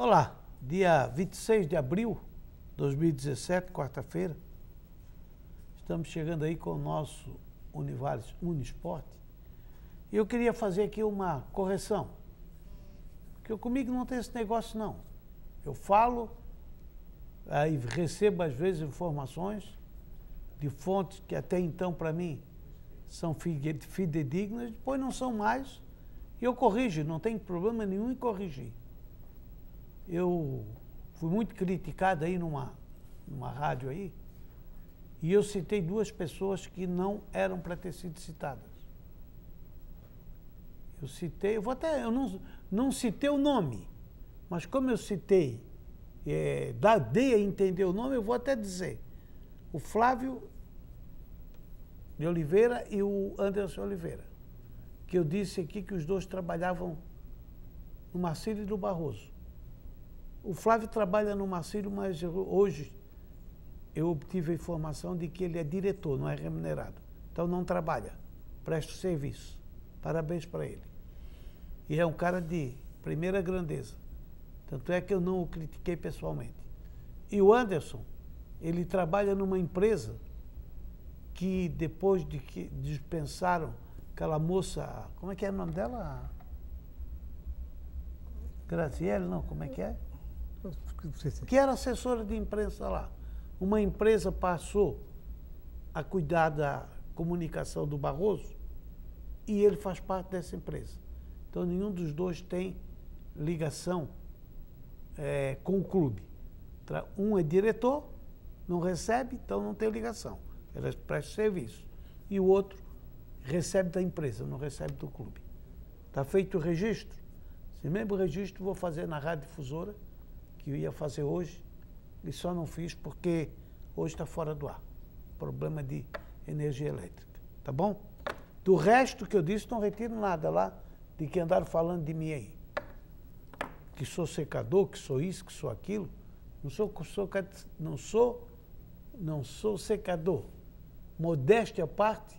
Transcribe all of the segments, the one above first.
Olá, dia 26 de abril de 2017, quarta-feira. Estamos chegando aí com o nosso Univares Unisporte. E eu queria fazer aqui uma correção. Porque comigo não tem esse negócio, não. Eu falo aí recebo às vezes informações de fontes que até então para mim são fidedignas, depois não são mais, e eu corrijo, não tem problema nenhum em corrigir eu fui muito criticado aí numa, numa rádio aí, e eu citei duas pessoas que não eram para ter sido citadas. Eu citei, eu vou até, eu não, não citei o nome, mas como eu citei, é, da, dei a entender o nome, eu vou até dizer. O Flávio de Oliveira e o Anderson Oliveira, que eu disse aqui que os dois trabalhavam no Marcílio do Barroso. O Flávio trabalha no Marcílio, mas hoje eu obtive a informação de que ele é diretor, não é remunerado. Então não trabalha, presta serviço. Parabéns para ele. E é um cara de primeira grandeza. Tanto é que eu não o critiquei pessoalmente. E o Anderson, ele trabalha numa empresa que depois de que dispensaram aquela moça, como é que é o nome dela? Graziele, não, como é que é? que era assessora de imprensa lá. Uma empresa passou a cuidar da comunicação do Barroso e ele faz parte dessa empresa. Então nenhum dos dois tem ligação é, com o clube. Um é diretor, não recebe, então não tem ligação. Ele presta serviço. E o outro recebe da empresa, não recebe do clube. Está feito o registro? Se mesmo registro, vou fazer na Rádio Difusora que eu ia fazer hoje e só não fiz porque hoje está fora do ar. Problema de energia elétrica, tá bom? Do resto que eu disse, não retiro nada lá de que andaram falando de mim aí. Que sou secador, que sou isso, que sou aquilo. Não sou, sou não sou, não sou secador. Modéstia à parte,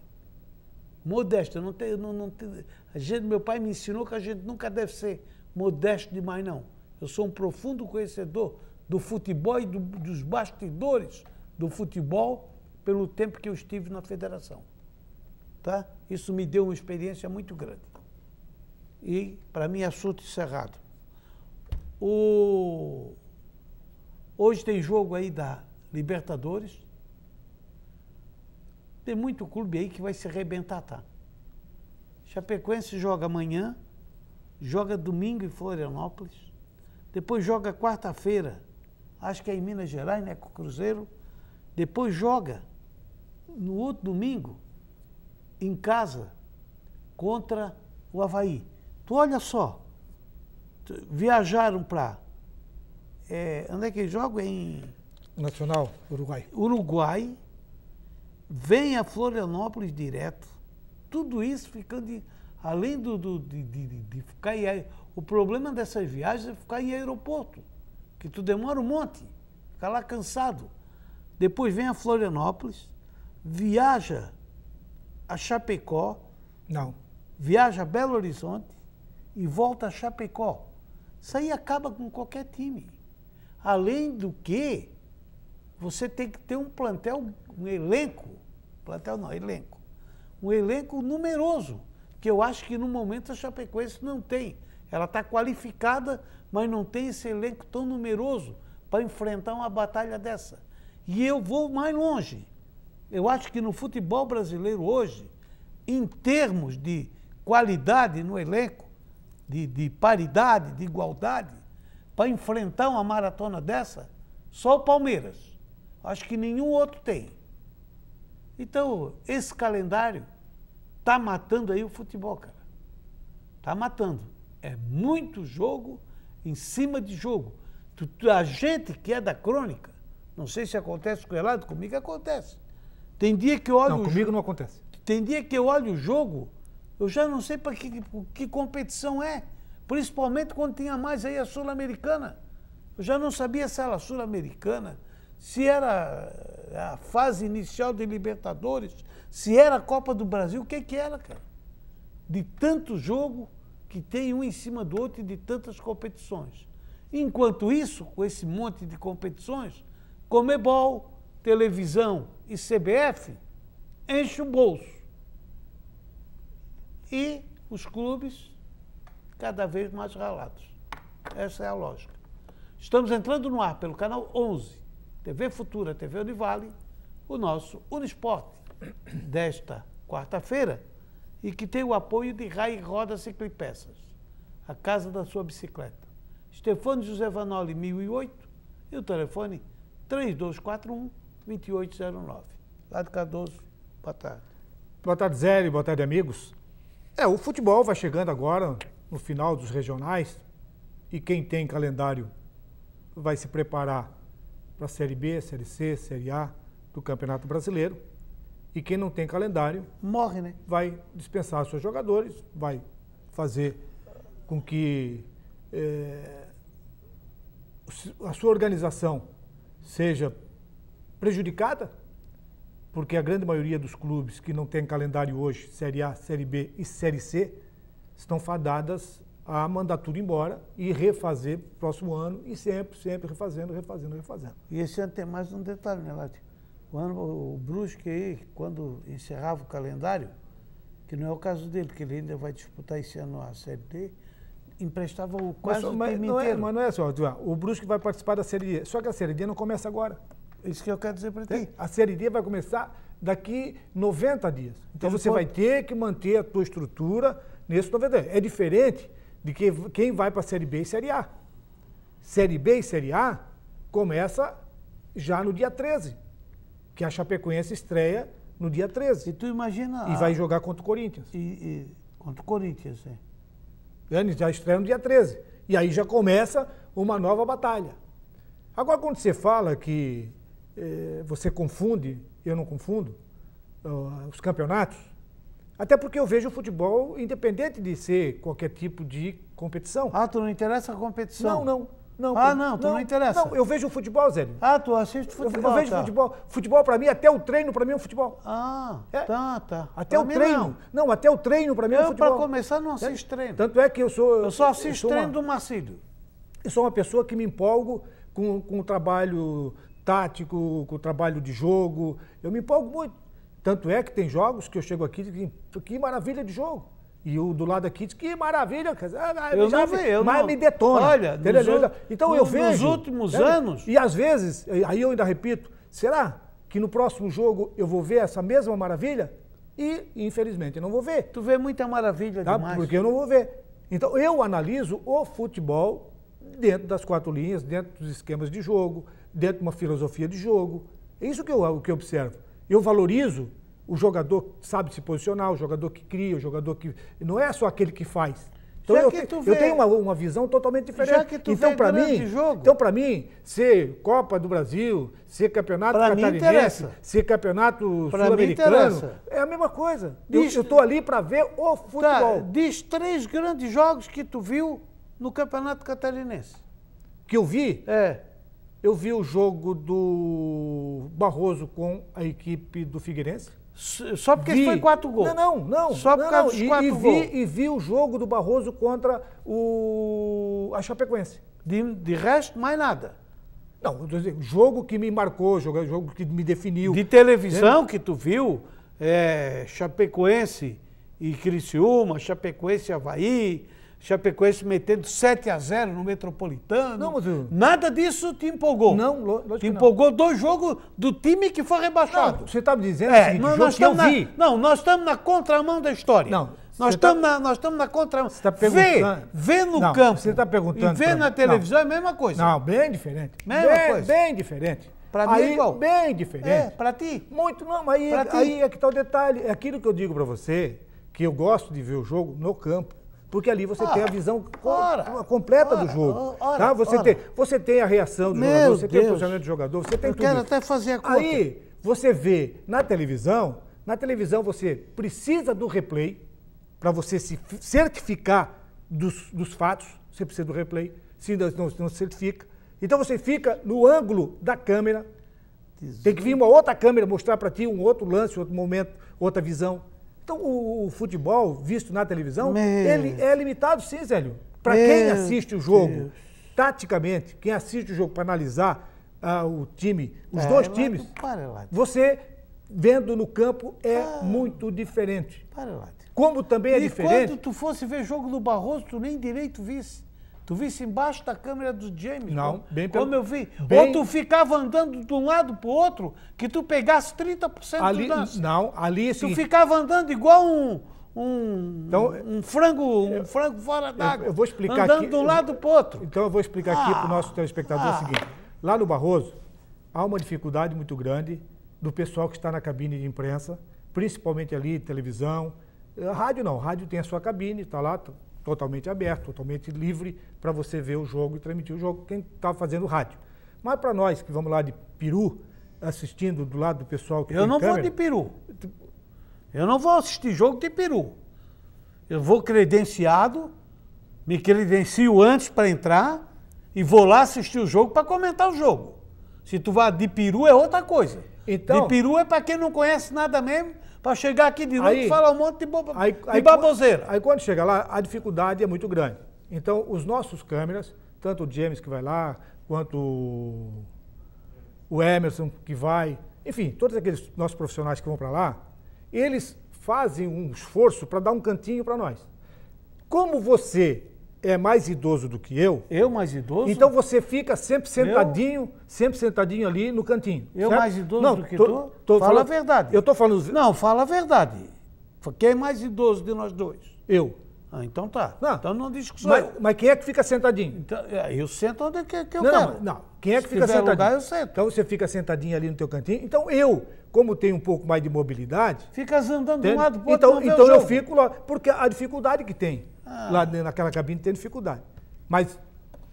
modéstia. Não tem, não, não tem, a gente, meu pai me ensinou que a gente nunca deve ser modesto demais, não eu sou um profundo conhecedor do futebol e do, dos bastidores do futebol pelo tempo que eu estive na federação. Tá? Isso me deu uma experiência muito grande. E, para mim, assunto encerrado. O... Hoje tem jogo aí da Libertadores. Tem muito clube aí que vai se arrebentar, tá? Chapecoense joga amanhã, joga domingo em Florianópolis depois joga quarta-feira, acho que é em Minas Gerais, né, com o Cruzeiro. Depois joga no outro domingo, em casa, contra o Havaí. Tu olha só, viajaram para. É, onde é que joga? Em. Nacional, Uruguai. Uruguai, vem a Florianópolis direto. Tudo isso ficando. De, além do, do de, de, de, ficar em, o problema dessas viagens é ficar em aeroporto, que tu demora um monte, fica lá cansado. Depois vem a Florianópolis, viaja a Chapecó. Não. Viaja a Belo Horizonte e volta a Chapecó. Isso aí acaba com qualquer time. Além do que, você tem que ter um plantel, um elenco, plantel não, elenco, um elenco numeroso que eu acho que no momento a Chapecoense não tem. Ela está qualificada, mas não tem esse elenco tão numeroso para enfrentar uma batalha dessa. E eu vou mais longe. Eu acho que no futebol brasileiro hoje, em termos de qualidade no elenco, de, de paridade, de igualdade, para enfrentar uma maratona dessa, só o Palmeiras. Acho que nenhum outro tem. Então, esse calendário Está matando aí o futebol, cara. Está matando. É muito jogo em cima de jogo. A gente que é da crônica, não sei se acontece com o Elado, comigo acontece. Tem dia que eu olho. Não, comigo não acontece. Tem dia que eu olho o jogo, eu já não sei para que, que competição é. Principalmente quando tinha mais aí a Sul-Americana. Eu já não sabia se era Sul-Americana, se era eh, a fase inicial de Libertadores se era a Copa do Brasil, o que, que era, cara? De tanto jogo que tem um em cima do outro e de tantas competições. Enquanto isso, com esse monte de competições, Comebol, televisão e CBF enche o bolso. E os clubes cada vez mais ralados. Essa é a lógica. Estamos entrando no ar pelo canal 11, TV Futura, TV Univale, o nosso Unisporte desta quarta-feira e que tem o apoio de Rai Roda Ciclipeças, a casa da sua bicicleta. Stefano José Vanoli, 1008 e o telefone 3241 2809. Lado Cardoso, boa tarde. Boa tarde, Zélio, boa tarde, amigos. É, o futebol vai chegando agora no final dos regionais e quem tem calendário vai se preparar para a Série B, Série C, Série A do Campeonato Brasileiro. E quem não tem calendário. Morre, né? Vai dispensar seus jogadores, vai fazer com que é, a sua organização seja prejudicada, porque a grande maioria dos clubes que não tem calendário hoje, Série A, Série B e Série C, estão fadadas a mandar tudo embora e refazer próximo ano e sempre, sempre refazendo, refazendo, refazendo. E esse ano tem mais um detalhe, né, Lati? O, ano, o Brusque, quando encerrava o calendário, que não é o caso dele, porque ele ainda vai disputar esse ano a Série D, emprestava o quase mas, o mas, não é, inteiro. É, mas não é só, assim, o Brusque vai participar da Série D, só que a Série D não começa agora. É isso que eu quero dizer para ti. A Série D vai começar daqui 90 dias. Então você pode... vai ter que manter a tua estrutura nesses 90 dias. É diferente de que, quem vai para a Série B e Série A. Série B e Série A começa já no dia 13. Porque a Chapecoense estreia no dia 13. E tu imagina. E vai jogar contra o Corinthians. E, e contra o Corinthians, é. Eles já estreia no dia 13. E aí já começa uma nova batalha. Agora, quando você fala que eh, você confunde, eu não confundo, uh, os campeonatos, até porque eu vejo o futebol independente de ser qualquer tipo de competição. Ah, tu não interessa a competição? Não, não. Não, ah, não, tu então não, não, interessa. Não, eu vejo o futebol, Zé. Ah, tu assiste futebol. Eu, eu vejo tá. futebol. Futebol para mim, até o treino para mim é um futebol. Ah, é. tá, tá. Até pra o treino. Não. não. até o treino para mim eu, é um futebol. Eu, para começar, não é. assisto é. treino. Tanto é que eu sou... Eu só assisto eu treino uma, do macido. Eu sou uma pessoa que me empolgo com, com o trabalho tático, com o trabalho de jogo. Eu me empolgo muito. Tanto é que tem jogos que eu chego aqui e digo, assim, que maravilha de jogo. E o do lado aqui diz que maravilha. Ah, ah, eu já, não vi, eu mas não. me detona. Olha, nos, então, eu vejo nos últimos anos. E às vezes, aí eu ainda repito, será que no próximo jogo eu vou ver essa mesma maravilha? E, infelizmente, eu não vou ver. Tu vê muita maravilha tá? demais. Porque eu não vou ver. Então, eu analiso o futebol dentro das quatro linhas, dentro dos esquemas de jogo, dentro de uma filosofia de jogo. É isso que eu, que eu observo. Eu valorizo o jogador sabe se posicionar, o jogador que cria, o jogador que. Não é só aquele que faz. Então eu, eu, tenho uma, uma, visão totalmente diferente. então, para mim, então para mim, ser Copa do Brasil, ser campeonato catarinense, ser campeonato sul-americano, é a mesma coisa. Diz, eu estou ali para ver o tá, futebol. Tá, diz três grandes jogos que tu viu no campeonato catarinense. Que eu vi? É. Eu vi o jogo do Barroso com a equipe do Figueirense. Só porque vi. foi quatro gols. Não, não, não. Só por não, causa não. dos quatro e vi, gols. E vi o jogo do Barroso contra o a Chapecoense. De, de resto, mais nada. Não, jogo que me marcou, jogo, jogo que me definiu. De televisão que tu viu, é, Chapecoense e Criciúma, Chapecoense e Havaí, Chapecoense metendo 7 a 0 no Metropolitano. Não, mas eu... Nada disso te empolgou. Não, lógico Te empolgou não. do jogo do time que foi rebaixado. Não, você está me dizendo é, seguinte, assim, nós, que eu na, Não, nós estamos na contramão da história. Não. Nós estamos tá... na, na contramão. Você está perguntando... Vê, vê no não, campo. Você está perguntando. E vê na mim. televisão é a mesma coisa. Não, bem diferente. Mesma bem, coisa. Bem diferente. Para mim é aí, igual. Bem diferente. É, para ti. Muito, não, aí, é aí é que está o detalhe. É aquilo que eu digo para você, que eu gosto de ver o jogo no campo. Porque ali você ah, tem a ah, visão ora, co completa ora, do jogo. Ora, tá? você, Tem, você tem a reação do Meu jogador, você Deus. tem o posicionamento do jogador, você tem Eu tudo. quero até fazer a conta. Aí você vê na televisão, na televisão você precisa do replay para você se certificar dos, dos fatos. Você precisa do replay, se não, não se certifica. Então você fica no ângulo da câmera. Tem que vir uma outra câmera mostrar para ti um outro lance, outro momento, outra visão. Então, o, o futebol visto na televisão, Meu ele é limitado sim, Zélio. Para quem assiste o jogo, Deus. taticamente, quem assiste o jogo para analisar ah, o time, os é, dois times, você vendo no campo é ah, muito diferente. Para lá. Como também é e diferente. quando tu fosse ver jogo do Barroso, tu nem direito visse. Tu visse embaixo da câmera do James? Não, como, bem pelo, como eu vi. Bem... Ou tu ficava andando de um lado para o outro, que tu pegasse 30% ali, do lance. Não, ali assim... Tu ficava andando igual um, um, então, um frango um eu, frango fora d'água. Eu, eu, vou explicar andando aqui. Andando de um lado para o outro. Então eu vou explicar ah, aqui para o nosso telespectador ah, o seguinte. Lá no Barroso, há uma dificuldade muito grande do pessoal que está na cabine de imprensa, principalmente ali, televisão. Eh, rádio não, rádio tem a sua cabine, está lá, totalmente aberto, totalmente livre para você ver o jogo e transmitir o jogo, quem está fazendo rádio. Mas para nós que vamos lá de peru, assistindo do lado do pessoal que Eu não câmera, vou de peru. Eu não vou assistir jogo de peru. Eu vou credenciado, me credencio antes para entrar e vou lá assistir o jogo para comentar o jogo. Se tu vá de peru é outra coisa. Então, de peru é para quem não conhece nada mesmo, para chegar aqui de novo e falar um monte de, boba, aí, de aí, baboseira. Aí quando chega lá, a dificuldade é muito grande. Então, os nossos câmeras, tanto o James que vai lá, quanto o Emerson que vai, enfim, todos aqueles nossos profissionais que vão para lá, eles fazem um esforço para dar um cantinho para nós. Como você é mais idoso do que eu. Eu mais idoso? Então você fica sempre sentadinho, eu? sempre sentadinho ali no cantinho. Eu certo? mais idoso não, do que tô, tu? Tô fala falando, a verdade. Eu tô falando. Não, fala a verdade. Quem é mais idoso de nós dois? Eu. Ah, então tá. Não. Então não diz que mas, Mas quem é que fica sentadinho? Então, é, eu sento onde é que, que eu não, quero. Não, não. Quem é que Se fica sentadinho? Lugar, eu sento. Então você fica sentadinho ali no teu cantinho. Então eu, como tenho um pouco mais de mobilidade... Ficas andando de um lado para o outro. Então, então eu fico lá, porque a dificuldade que tem. Ah. Lá naquela cabine tem dificuldade. Mas,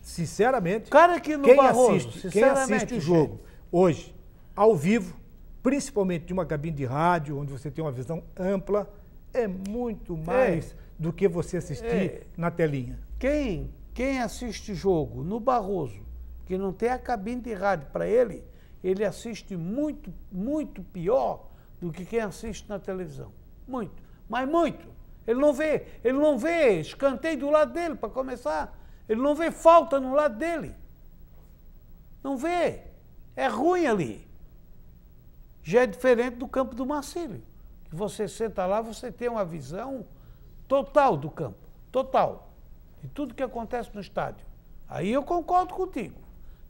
sinceramente, Cara que quem, Barroso, assiste, quem assiste o jogo hoje, ao vivo, principalmente de uma cabine de rádio, onde você tem uma visão ampla, é muito é. mais é. do que você assistir é. na telinha. Quem, quem assiste jogo no Barroso, que não tem a cabine de rádio para ele, ele assiste muito, muito pior do que quem assiste na televisão. Muito, mas muito. Ele não vê, ele não vê escanteio do lado dele para começar. Ele não vê falta no lado dele. Não vê. É ruim ali. Já é diferente do campo do Marcílio. Que você senta lá, você tem uma visão total do campo, total. De tudo que acontece no estádio. Aí eu concordo contigo.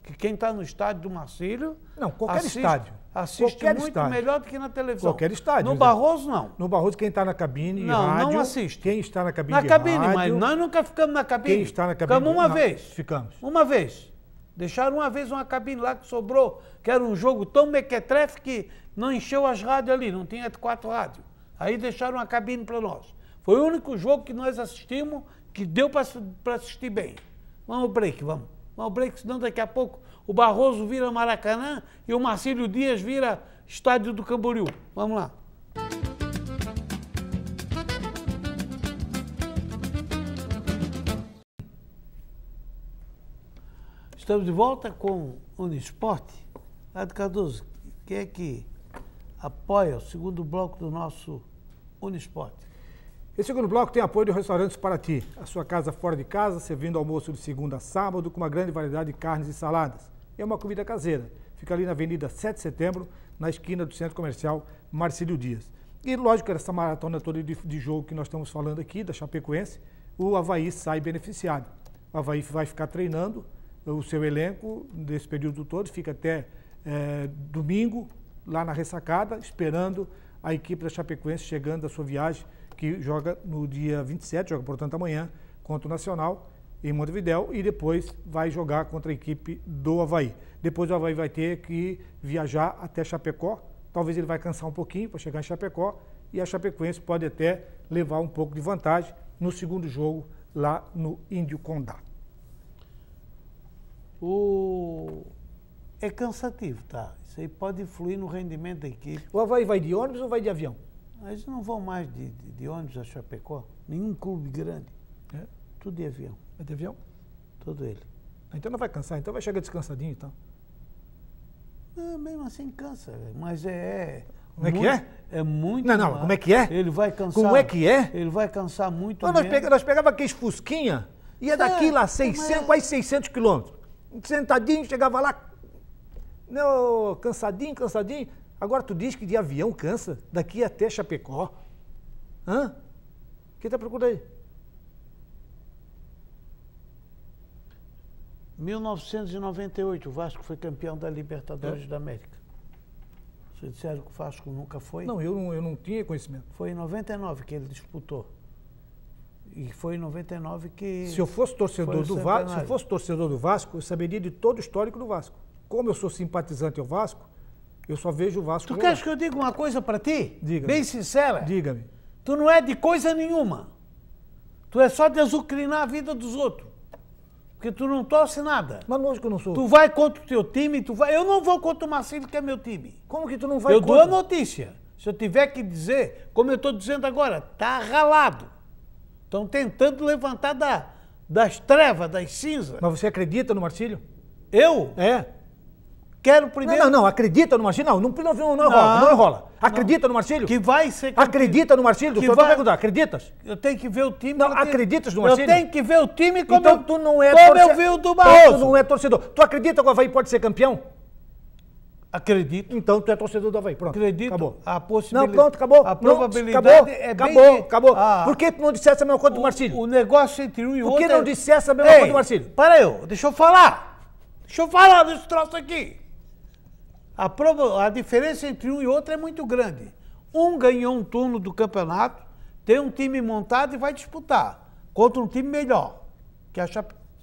Que quem está no estádio do Marcílio. Não, qualquer assiste, estádio assiste Qualquer muito estádio. melhor do que na televisão. Qualquer estádio. No Barroso, não. No Barroso, quem está na cabine não, e rádio... Não, assiste. Quem está na cabine Na cabine, rádio, mas nós nunca ficamos na cabine. Quem está na cabine... Ficamos uma não, vez. Ficamos. Uma vez. Deixaram uma vez uma cabine lá que sobrou, que era um jogo tão mequetrefe que não encheu as rádios ali, não tinha quatro rádios. Aí deixaram uma cabine para nós. Foi o único jogo que nós assistimos que deu para assistir bem. Vamos ao break, vamos. Mal break, senão daqui a pouco o Barroso vira Maracanã e o Marcílio Dias vira Estádio do Camboriú. Vamos lá. Estamos de volta com Unisporte. Lado Cardoso, quem é que apoia o segundo bloco do nosso Unisporte? Esse segundo bloco tem apoio do Restaurantes ti, A sua casa fora de casa, servindo almoço de segunda a sábado com uma grande variedade de carnes e saladas. É uma comida caseira. Fica ali na Avenida 7 de Setembro, na esquina do Centro Comercial Marcílio Dias. E lógico, essa maratona toda de, de jogo que nós estamos falando aqui, da Chapecoense, o Havaí sai beneficiado. O Havaí vai ficar treinando eh, o seu elenco nesse período todo, fica até é, domingo, lá na ressacada, esperando a equipe da Chapecoense chegando da sua viagem que joga no dia 27, joga portanto amanhã, contra o Nacional em Montevidéu e depois vai jogar contra a equipe do Havaí. Depois o Havaí vai ter que viajar até Chapecó, talvez ele vai cansar um pouquinho para chegar em Chapecó e a Chapecoense pode até levar um pouco de vantagem no segundo jogo lá no Índio Condá. O... É cansativo, tá? Isso aí pode influir no rendimento da equipe. O Havaí vai de ônibus ou vai de avião? Eles não vão mais de, de, de ônibus a Chapecó, nenhum clube grande. É. Tudo de avião. É de avião? Todo ele. Ah, então não vai cansar, então vai chegar descansadinho então. Não, mesmo assim cansa, mas é, é. Como é que é? É muito. Não, não, mal. como é que é? Ele vai cansar. Como é que é? Ele vai cansar muito. Mas nós, pega, nós pegava aqueles Fusquinha, ia é, daqui lá 600, é... quase 600 quilômetros. Sentadinho, chegava lá, não, cansadinho, cansadinho. Agora tu diz que de avião cansa, daqui até Chapecó. Hã? Quem está tá procurando aí? 1998, o Vasco foi campeão da Libertadores é. da América. Vocês disseram que o Vasco nunca foi? Não, eu não, eu não tinha conhecimento. Foi em 99 que ele disputou. E foi em 99 que. Se eu fosse torcedor do Vasco, se eu fosse torcedor do Vasco, eu saberia de todo o histórico do Vasco. Como eu sou simpatizante ao Vasco, eu só vejo o Vasco. Tu jogar. queres que eu diga uma coisa para ti? Diga. Bem sincera. Diga-me. Tu não é de coisa nenhuma. Tu é só de a vida dos outros. Porque tu não torce nada. Mas lógico que eu não sou. Tu vai contra o teu time, tu vai. Eu não vou contra o Marcílio, que é meu time. Como que tu não vai eu contra? Eu dou a notícia. Se eu tiver que dizer, como eu estou dizendo agora, tá ralado. Estão tentando levantar da, das trevas, das cinzas. Mas você acredita no Marcílio? Eu? É. Quero primeiro. Não, não, não. acredita no Marcílio. Não, não, não, não, não enrola. Não enrola. Ah, acredita no Marcílio? Que vai ser campeão. Acredita no Marcílio? Que eu vai... perguntar, acreditas? Eu tenho que ver o time. Não, acreditas no Marcílio? Eu tenho que ver o time como então, eu... tu não é como eu vi o do Barroso. Tu não é torcedor. Tu acredita que o Havaí pode ser campeão? Acredito. Então tu é torcedor do Havaí. Pronto. Acredito. Acabou. A possibilidade. Não, pronto, acabou. A probabilidade acabou, é acabou, bem... Acabou, ah, Por que tu não dissesse a mesma coisa do Marcílio? O negócio entre um e outro... Por que outro não é... dissesse a mesma Ei, coisa do Marcílio? Para eu, deixa eu falar. Deixa eu falar desse troço aqui. A, prova, a diferença entre um e outro é muito grande. Um ganhou um turno do campeonato, tem um time montado e vai disputar contra um time melhor, que é a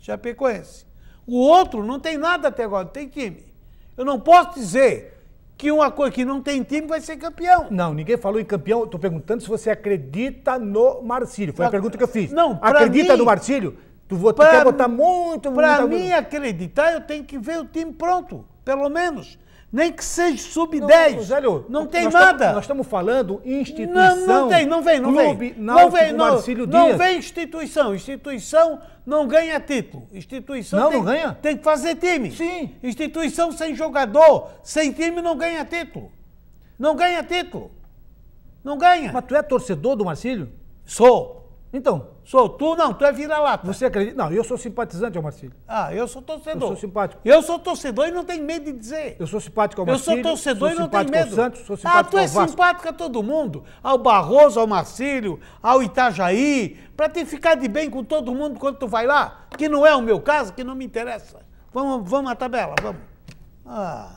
Chapecoense. O outro não tem nada até agora, não tem time. Eu não posso dizer que uma coisa que não tem time vai ser campeão. Não, ninguém falou em campeão. Estou perguntando se você acredita no Marcílio. Foi a, pergunta que eu fiz. Não, acredita mim, no Marcílio? Tu, tu quer botar muito, Para mim acreditar, eu tenho que ver o time pronto, pelo menos. Nem que seja sub-10. Não, não tem nada. nós estamos falando instituição. Não, não tem, não vem, não clube, vem. Náutico, não vem, não, não vem instituição. Instituição não ganha título. Instituição não, tem, não ganha. tem que fazer time. Sim. Instituição sem jogador, sem time não ganha título. Não ganha título. Não ganha. Mas tu é torcedor do Marcílio? Sou. Então, Sou tu? Não, tu é vira-lata. Você acredita? Não, eu sou simpatizante ao Marcílio. Ah, eu sou torcedor. Eu sou simpático. Eu sou torcedor e não tenho medo de dizer. Eu sou simpático ao Marcílio. Eu sou torcedor sou e não tenho medo. Ao Santos, sou ah, simpático ah, tu é simpático a todo mundo. Ao Barroso, ao Marcílio, ao Itajaí. Pra te ficar de bem com todo mundo quando tu vai lá. Que não é o meu caso, que não me interessa. Vamos, vamos à tabela, vamos. Ah.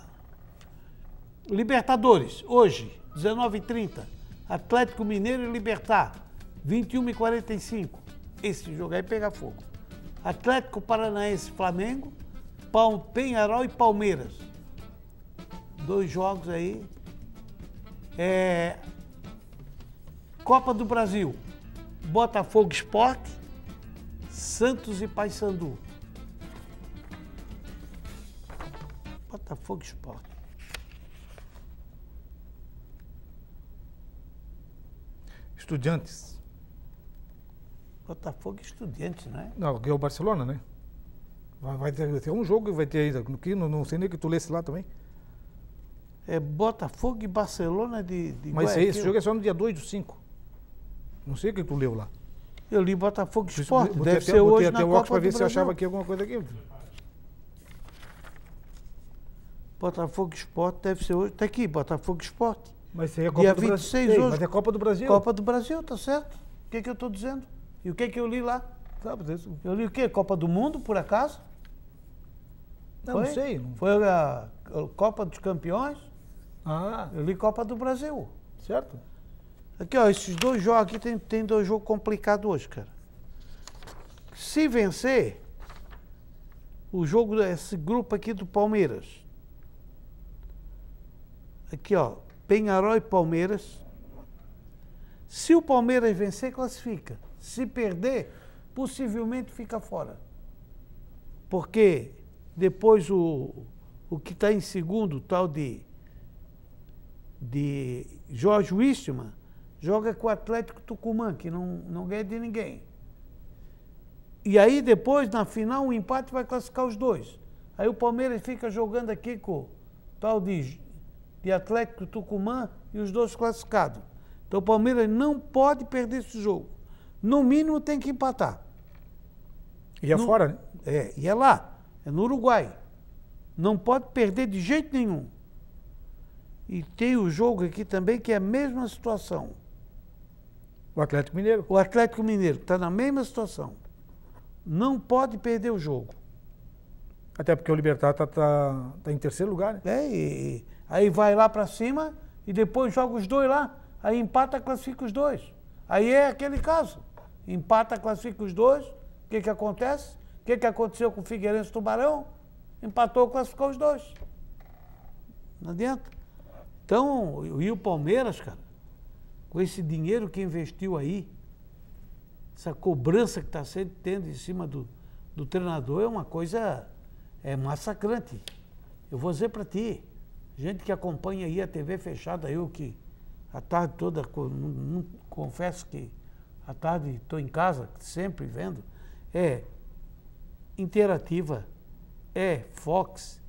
Libertadores, hoje, 19h30. Atlético Mineiro e Libertar. 21 e 45. Esse jogo aí pega fogo. Atlético Paranaense, Flamengo, Penharol e Palmeiras. Dois jogos aí. É... Copa do Brasil, Botafogo Esporte, Santos e Paysandu. Botafogo Esporte. Estudiantes. Botafogo é Estudiantes, né? Não, que é o Barcelona, né? Vai, vai, ter, vai ter um jogo vai ter ainda. Que, não, não sei nem que tu lesse lá também. É Botafogo e Barcelona de, de Mas Guayaquil. esse jogo é só no dia 2 do 5. Não sei o que tu leu lá. Eu li Botafogo Esporte, deve ser hoje até na Copa para ver se achava aqui alguma coisa aqui. Botafogo Esporte deve ser hoje. Está aqui, Botafogo Esporte. Mas isso aí é a Copa Dia do 26 Brasil. hoje. Mas é Copa do Brasil. Copa do Brasil, tá certo? O que, é que eu estou dizendo? E o que é que eu li lá? Sabe disso? Eu li o quê? Copa do Mundo, por acaso? Não, não sei. Não... Foi a Copa dos Campeões? Ah. Eu li Copa do Brasil. Certo. Aqui, ó, esses dois jogos aqui tem, tem dois jogos complicados hoje, cara. Se vencer, o jogo, esse grupo aqui do Palmeiras. Aqui, ó, Penharol e Palmeiras. Se o Palmeiras vencer, classifica. Se perder, possivelmente fica fora. Porque depois o, o que está em segundo, o tal de, de Jorge Wistman, joga com o Atlético Tucumã, que não, não ganha de ninguém. E aí depois, na final, o um empate vai classificar os dois. Aí o Palmeiras fica jogando aqui com o tal de, de Atlético Tucumã e os dois classificados. Então o Palmeiras não pode perder esse jogo. No mínimo tem que empatar. E é no, fora, né? É, e é lá, é no Uruguai. Não pode perder de jeito nenhum. E tem o jogo aqui também que é a mesma situação. O Atlético Mineiro? O Atlético Mineiro está na mesma situação. Não pode perder o jogo. Até porque o Libertar está tá, tá em terceiro lugar, né? É, e, aí vai lá para cima e depois joga os dois lá. Aí empata, classifica os dois. Aí é aquele caso. Empata, classifica os dois. O que, que acontece? O que, que aconteceu com o Figueirense Tubarão? Empatou, classificou os dois. Não adianta. Então, e o Palmeiras, cara, com esse dinheiro que investiu aí, essa cobrança que está sendo tendo em cima do, do treinador é uma coisa é massacrante. Eu vou dizer para ti, gente que acompanha aí a TV fechada, eu que a tarde toda, confesso que à tarde estou em casa, sempre vendo, é Interativa, é Fox,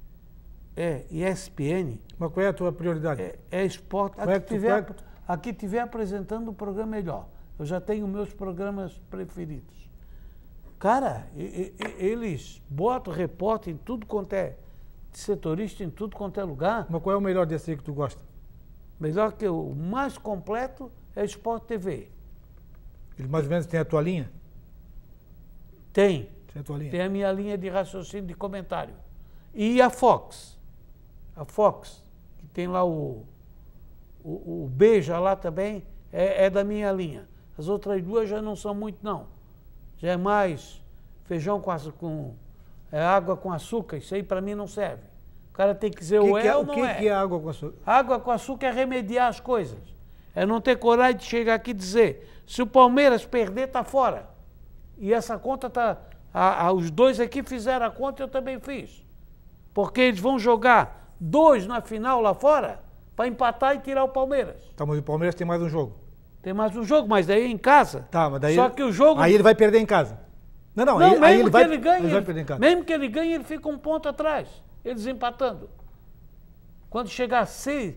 é ESPN. Mas qual é a tua prioridade? É, é, é Aqui, é tiver, tu... aqui tiver apresentando o um programa é melhor. Eu já tenho meus programas preferidos. Cara, e, e, eles botam repórter em tudo quanto é setorista, em tudo quanto é lugar. Mas qual é o melhor desse aí que tu gosta? Melhor que o mais completo é Sport TV. Ele mais ou menos tem a tua linha? Tem. Tem a tua linha? Tem a minha linha de raciocínio de comentário. E a Fox. A Fox, que tem lá o, o, o Beija lá também, é, é da minha linha. As outras duas já não são muito, não. Já é mais feijão com, com é água com açúcar, isso aí para mim não serve. O cara tem que dizer que o que é, é ou não que é. O que é água com açúcar? Água com açúcar é remediar as coisas. É não ter coragem de chegar aqui e dizer: se o Palmeiras perder, está fora. E essa conta está. Os dois aqui fizeram a conta e eu também fiz. Porque eles vão jogar dois na final lá fora para empatar e tirar o Palmeiras. Tá, mas o Palmeiras tem mais um jogo. Tem mais um jogo, mas daí é em casa. Tá, mas daí. Só que o jogo. Aí ele vai perder em casa. Não, não, não aí, mesmo aí ele que vai, ele ganhe, ele vai perder em casa. Mesmo que ele ganhe, ele fica um ponto atrás. Eles empatando. Quando chegar a seis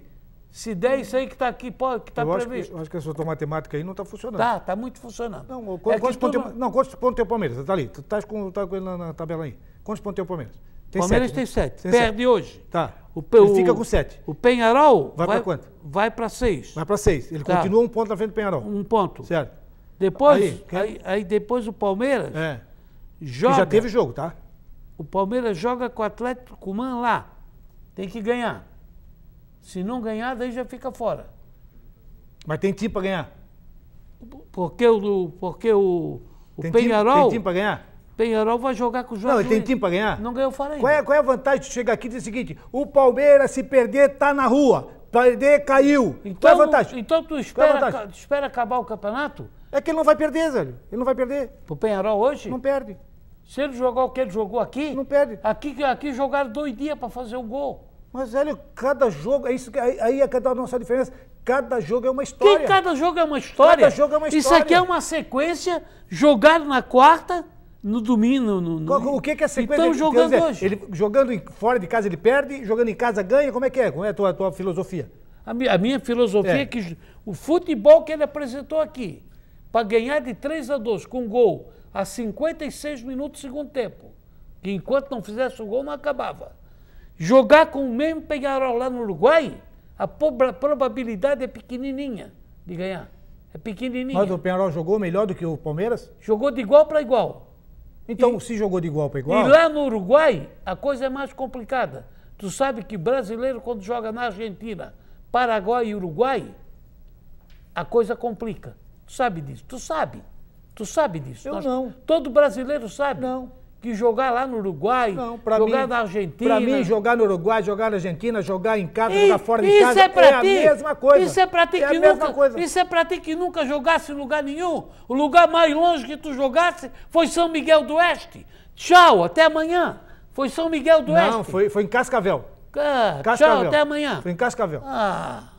se der isso aí que está aqui, pode, que está previsto. Acho que, acho que essa tua matemática aí não está funcionando. Tá, está muito funcionando. Não, quantos, é quantos pontos não... não, quantos pontos tem o Palmeiras? Está ali, tu estás com, tá com ele na, na, tabela aí. Quantos pontos tem o Palmeiras? Tem Palmeiras sete, tem né? sete. Tem Perde sete. hoje. Tá. O, ele o, fica com sete. O Penharol. Vai, vai para quanto? Vai para seis. Vai para seis. Ele tá. continua um ponto na frente do Penharol. Um ponto. Certo. Depois, aí, quem... aí, aí depois o Palmeiras é. joga. Que já teve jogo, tá? O Palmeiras joga com o Atlético Cumã lá. Tem que ganhar. Se não ganhar, daí já fica fora. Mas tem time para ganhar? Porque o, porque o, o tem Penharol. Time, tem time para ganhar? Penharol vai jogar com o João. Não, ele tem time para ganhar? Não ganhou fora ainda. Qual é, qual é a vantagem de chegar aqui e dizer o seguinte: o Palmeiras, se perder, tá na rua. Perder, caiu. Então, qual é a então, vantagem? Então tu é espera, é espera acabar o campeonato? É que ele não vai perder, Zélio. Ele não vai perder. Pro Penharol hoje? Não perde. Se ele jogar o que ele jogou aqui? Não perde. Aqui, aqui jogaram dois dias para fazer o gol. Mas, velho, cada jogo, é isso que, aí é que é dá a nossa diferença. Cada jogo é uma história. Que cada jogo é uma história? Cada jogo é uma história. Isso aqui é uma sequência jogado na quarta, no domingo. No, no... O que, que é sequência? Então, jogando dizer, hoje. Ele, jogando fora de casa ele perde, jogando em casa ganha. Como é que é? Como é a tua, a tua filosofia? A minha, a minha filosofia é. é que o futebol que ele apresentou aqui, para ganhar de 3 a 2 com gol a 56 minutos do segundo tempo, que enquanto não fizesse o gol não acabava Jogar com o mesmo Penharol lá no Uruguai, a probabilidade é pequenininha de ganhar. É pequenininha. Mas o Penharol jogou melhor do que o Palmeiras? Jogou de igual para igual. Então, e, se jogou de igual para igual? E lá no Uruguai, a coisa é mais complicada. Tu sabe que brasileiro, quando joga na Argentina, Paraguai e Uruguai, a coisa complica. Tu sabe disso. Tu sabe. Tu sabe disso. Eu Nós, não. Todo brasileiro sabe. Não que jogar lá no Uruguai, não, jogar mim, na Argentina. Para mim, jogar no Uruguai, jogar na Argentina, jogar em casa, e, jogar fora de casa é, é a mesma coisa. Isso é para ti, é que nunca, Isso é pra ti que nunca jogasse em lugar nenhum. O lugar mais longe que tu jogasse foi São Miguel do Oeste. Tchau, até amanhã. Foi São Miguel do não, Oeste. Não, foi, foi em Cascavel. Ah, Cascavel. Tchau, até amanhã. Foi em Cascavel. Ah.